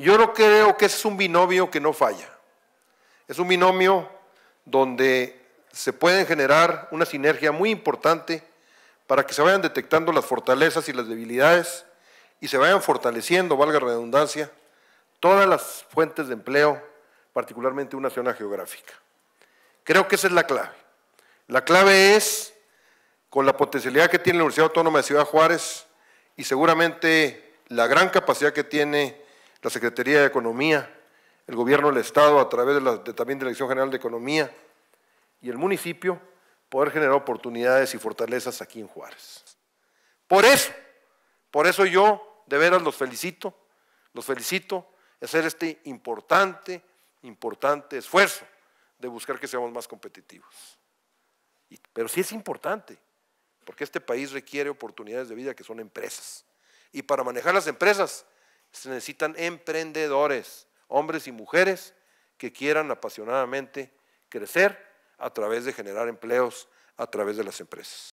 Yo no creo que ese es un binomio que no falla. Es un binomio donde se pueden generar una sinergia muy importante para que se vayan detectando las fortalezas y las debilidades y se vayan fortaleciendo, valga redundancia, todas las fuentes de empleo, particularmente una zona geográfica. Creo que esa es la clave. La clave es, con la potencialidad que tiene la Universidad Autónoma de Ciudad Juárez y seguramente la gran capacidad que tiene la Secretaría de Economía, el Gobierno del Estado a través de la, también de la Dirección General de Economía y el municipio, poder generar oportunidades y fortalezas aquí en Juárez. Por eso, por eso yo de veras los felicito, los felicito hacer este importante, importante esfuerzo de buscar que seamos más competitivos. pero sí es importante, porque este país requiere oportunidades de vida que son empresas. Y para manejar las empresas se necesitan emprendedores, hombres y mujeres que quieran apasionadamente crecer a través de generar empleos a través de las empresas.